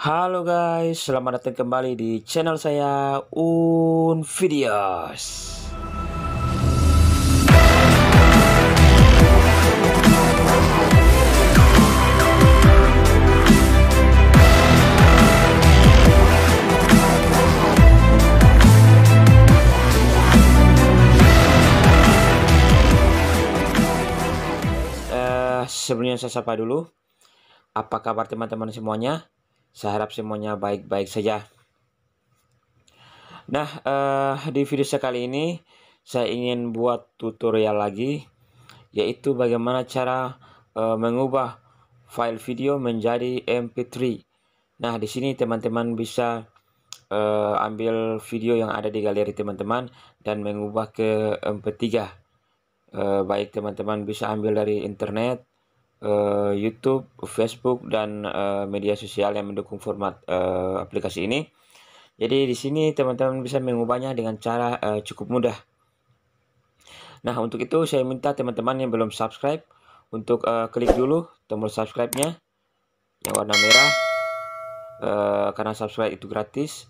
Halo guys, selamat datang kembali di channel saya Unvideos. Videos. Eh, sebelumnya saya sapa dulu. Apa kabar teman-teman semuanya? Saya harap semuanya baik-baik saja. Nah, uh, di video saya kali ini saya ingin buat tutorial lagi yaitu bagaimana cara uh, mengubah file video menjadi MP3. Nah, di sini teman-teman bisa uh, ambil video yang ada di galeri teman-teman dan mengubah ke MP3. Uh, baik teman-teman bisa ambil dari internet uh, YouTube, Facebook dan uh, media sosial yang mendukung format uh, aplikasi ini. Jadi di sini teman-teman bisa mengubahnya dengan cara uh, cukup mudah. Nah, untuk itu saya minta teman-teman yang belum subscribe untuk uh, klik dulu tombol subscribe-nya yang warna merah uh, karena subscribe itu gratis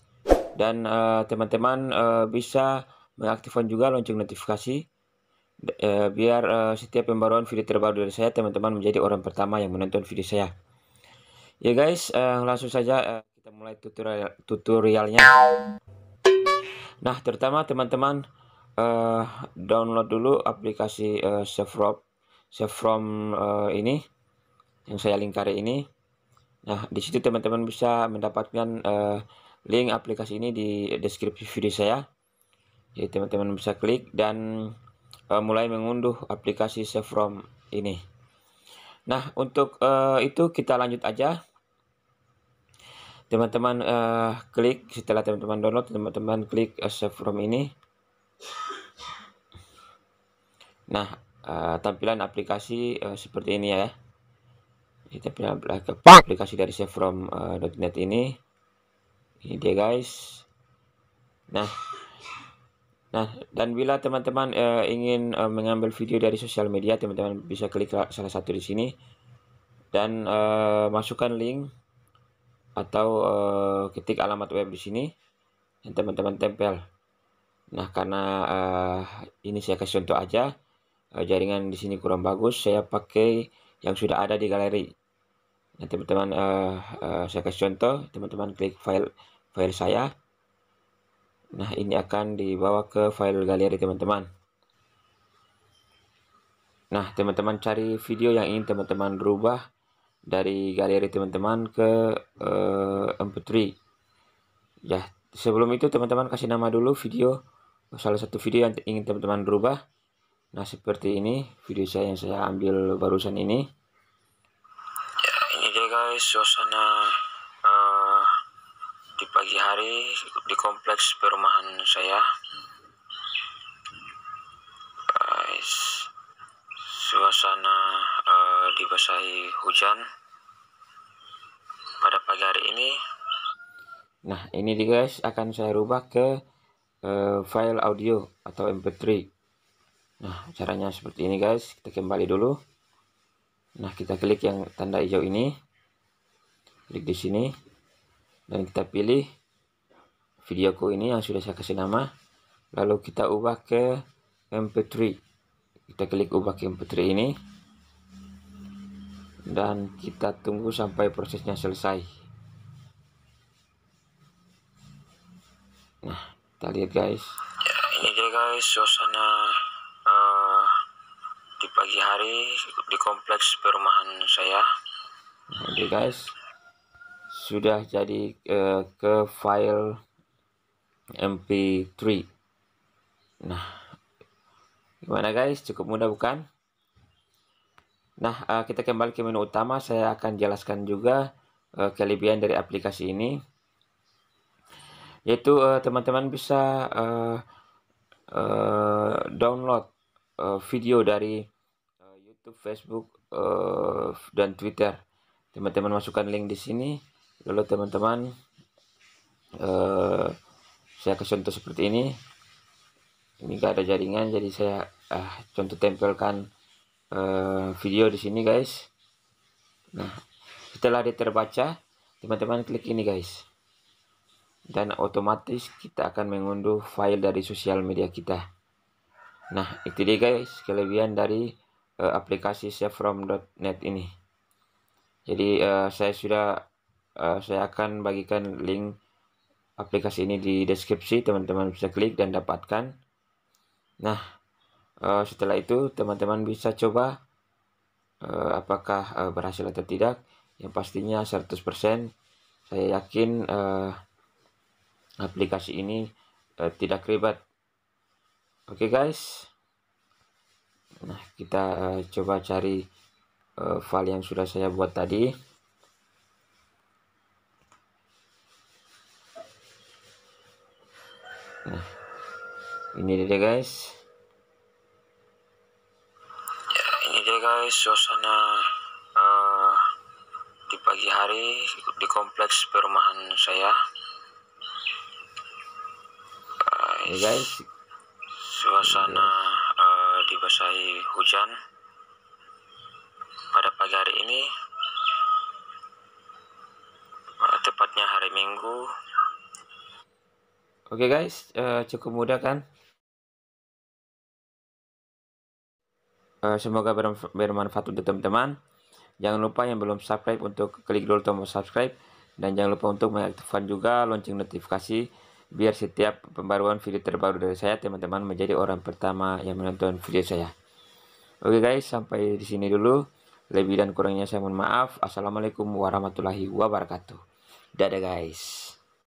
dan teman-teman uh, uh, bisa mengaktifkan juga lonceng notifikasi Eh, biar eh, setiap pembaruan video terbaru dari saya teman-teman menjadi orang pertama yang menonton video saya ya guys eh, langsung saja kita mulai tutorial tutorialnya nah terutama teman-teman download dulu aplikasi eh, sefrom ini yang saya lingkari ini nah di situ teman-teman bisa mendapatkan link aplikasi ini di deskripsi video saya jadi teman-teman bisa klik dan uh, mulai mengunduh aplikasi Save From ini. Nah, untuk uh, itu kita lanjut aja. Teman-teman uh, klik setelah teman-teman download, teman-teman klik uh, Save From ini. Nah, uh, tampilan aplikasi uh, seperti ini ya. Kita tampilan aplikasi dari Save From uh, .net ini. Ini dia guys. Nah, Nah, dan bila teman-teman uh, ingin uh, mengambil video dari sosial media, teman-teman bisa klik salah satu di sini dan uh, masukkan link atau uh, ketik alamat web di sini dan teman-teman tempel. Nah, karena uh, ini saya kasih contoh aja, uh, jaringan di sini kurang bagus, saya pakai yang sudah ada di galeri. Nah, teman-teman uh, uh, saya kasih contoh, teman-teman klik file file saya. Nah, ini akan dibawa ke file galeri teman-teman. Nah, teman-teman cari video yang ingin teman-teman rubah dari galeri teman-teman ke uh, eh, MP3. Ya, sebelum itu teman-teman kasih nama dulu video salah satu video yang ingin teman-teman rubah. Nah, seperti ini video saya yang saya ambil barusan ini. Ya, ini dia guys, suasana di pagi hari di kompleks perumahan saya guys suasana uh, dibasahi hujan pada pagi hari ini nah ini nih guys akan saya rubah ke uh, file audio atau mp3 nah caranya seperti ini guys kita kembali dulu nah kita klik yang tanda hijau ini klik di sini dan kita pilih videoku ini yang sudah saya kasih nama lalu kita ubah ke mp3 kita klik ubah ke mp3 ini dan kita tunggu sampai prosesnya selesai nah kita lihat guys ya ini dia guys suasana uh, di pagi hari di kompleks perumahan saya nah, ini guys sudah jadi uh, ke file mp3 nah gimana guys cukup mudah bukan nah uh, kita kembali ke menu utama saya akan jelaskan juga uh, kelebihan dari aplikasi ini yaitu teman-teman uh, bisa uh, uh, download uh, video dari uh, YouTube, Facebook, uh, dan Twitter. Teman-teman masukkan link di sini lalu teman-teman eh, saya kasih contoh seperti ini ini gak ada jaringan jadi saya ah, contoh tempelkan eh, video di sini guys nah setelah dia terbaca teman-teman klik ini guys dan otomatis kita akan mengunduh file dari sosial media kita nah itu dia guys kelebihan dari uh, aplikasi savefrom.net ini jadi uh, saya sudah uh, saya akan bagikan link aplikasi ini di deskripsi teman-teman bisa klik dan dapatkan nah uh, setelah itu teman-teman bisa coba uh, apakah uh, berhasil atau tidak yang pastinya 100% saya yakin uh, aplikasi ini uh, tidak ribet oke okay, guys nah kita uh, coba cari uh, file yang sudah saya buat tadi nah ini dia guys ya ini dia guys suasana uh, di pagi hari di kompleks perumahan saya guys, ya guys. suasana uh, dibasahi hujan pada pagi hari ini eh, tepatnya hari minggu Oke okay guys, uh, cukup mudah kan? Uh, semoga bermanfaat untuk teman-teman. Jangan lupa yang belum subscribe untuk klik dulu tombol subscribe dan jangan lupa untuk mengaktifkan juga lonceng notifikasi biar setiap pembaruan video terbaru dari saya teman-teman menjadi orang pertama yang menonton video saya. Oke okay guys, sampai di sini dulu. Lebih dan kurangnya saya mohon maaf. Assalamualaikum warahmatullahi wabarakatuh. Dadah guys.